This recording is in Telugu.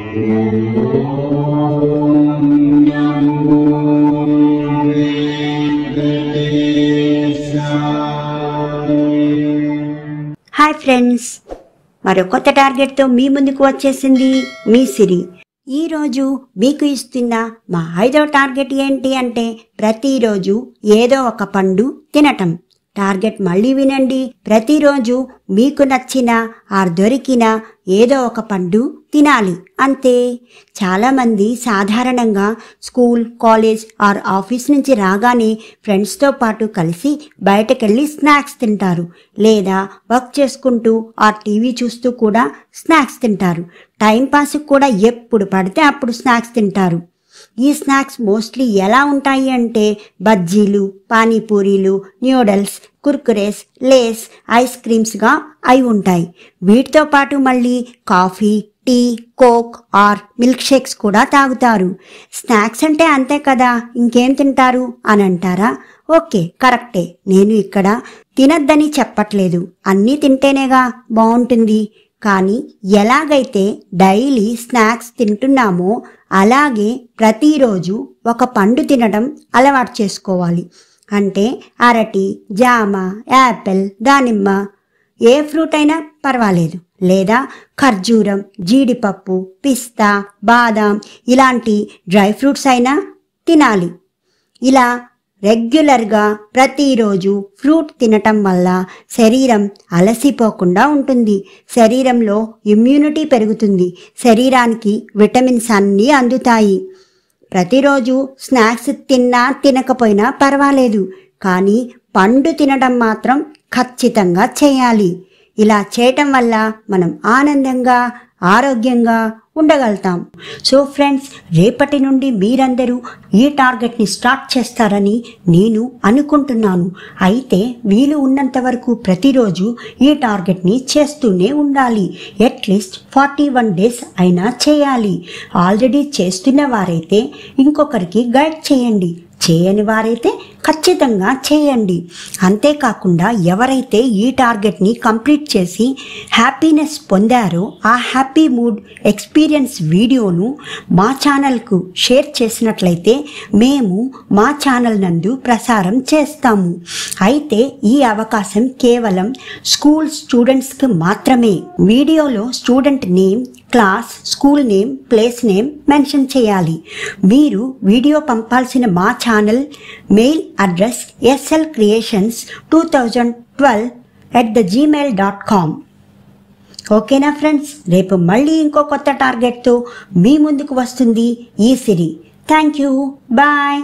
హాయ్ ఫ్రెండ్స్ మరో కొత్త టార్గెట్తో మీ ముందుకు వచ్చేసింది మీ సిరి ఈరోజు మీకు ఇస్తున్న మా ఐదో టార్గెట్ ఏంటి అంటే ప్రతిరోజు ఏదో ఒక పండు తినటం టార్గెట్ మళ్ళీ వినండి ప్రతిరోజు మీకు నచ్చిన ఆ దొరికిన ఏదో ఒక పండు తినాలి అంతే చాలామంది సాధారణంగా స్కూల్ కాలేజ్ ఆర్ ఆఫీస్ నుంచి రాగానే ఫ్రెండ్స్తో పాటు కలిసి బయటకెళ్ళి స్నాక్స్ తింటారు లేదా వర్క్ చేసుకుంటూ ఆ టీవీ చూస్తూ కూడా స్నాక్స్ తింటారు టైంపాస్కి కూడా ఎప్పుడు పడితే అప్పుడు స్నాక్స్ తింటారు ఈ స్నాక్స్ మోస్ట్లీ ఎలా ఉంటాయి అంటే బజ్జీలు పానీపూరీలు న్యూడల్స్ కుర్కురేస్ లేస్ ఐస్ క్రీమ్స్గా అయి ఉంటాయి వీటితో పాటు మళ్ళీ coffee tea Coke or milk shakes కూడా తాగుతారు స్నాక్స్ అంటే అంతే కదా ఇంకేం తింటారు అని అంటారా ఓకే కరెక్టే నేను ఇక్కడ తినద్దని చెప్పట్లేదు అన్నీ తింటేనేగా బాగుంటుంది కానీ ఎలాగైతే డైలీ స్నాక్స్ తింటున్నామో అలాగే ప్రతిరోజు ఒక పండు తినడం అలవాటు చేసుకోవాలి అంటే అరటి జామ యాపిల్ దానిమ్మ ఏ ఫ్రూట్ అయినా పర్వాలేదు లేదా ఖర్జూరం జీడిపప్పు పిస్తా బాదాం ఇలాంటి డ్రై ఫ్రూట్స్ అయినా తినాలి ఇలా రెగ్యులర్గా ప్రతిరోజు ఫ్రూట్ తినటం వల్ల శరీరం అలసిపోకుండా ఉంటుంది శరీరంలో ఇమ్యూనిటీ పెరుగుతుంది శరీరానికి విటమిన్స్ అన్నీ అందుతాయి ప్రతిరోజు స్నాక్స్ తిన్నా తినకపోయినా పర్వాలేదు కానీ పండు తినడం మాత్రం ఖచ్చితంగా చేయాలి ఇలా చేయటం వల్ల మనం ఆనందంగా ఆరోగ్యంగా ఉండగలుగుతాం సో ఫ్రెండ్స్ రేపటి నుండి మీరందరూ ఈ టార్గెట్ని స్టార్ట్ చేస్తారని నేను అనుకుంటున్నాను అయితే వీలు ఉన్నంత వరకు ప్రతిరోజు ఈ టార్గెట్ని చేస్తూనే ఉండాలి అట్లీస్ట్ ఫార్టీ వన్ డేస్ అయినా చేయాలి ఆల్రెడీ చేస్తున్న వారైతే ఇంకొకరికి గైడ్ చేయండి చేయని వారైతే ఖచ్చితంగా చేయండి అంతేకాకుండా ఎవరైతే ఈ టార్గెట్ని కంప్లీట్ చేసి హ్యాపీనెస్ పొందారో ఆ హ్యాపీ మూడ్ ఎక్స్పీరియన్స్ వీడియోను మా ఛానల్కు షేర్ చేసినట్లయితే మేము మా ఛానల్ నందు ప్రసారం చేస్తాము అయితే ఈ అవకాశం కేవలం స్కూల్ స్టూడెంట్స్కి మాత్రమే వీడియోలో student name class school name place name mention చేయాలి మీరు వీడియో పంపాల్సిన మా channel mail address SL creations two thousand twelve at the Gmail dot com ఓకేనా ఫ్రెండ్స్ రేపు మళ్ళీ ఇంకో కొత్త టార్గెట్తో మీ ముందుకు వస్తుంది ఈ సిరి థ్యాంక్ యూ బాయ్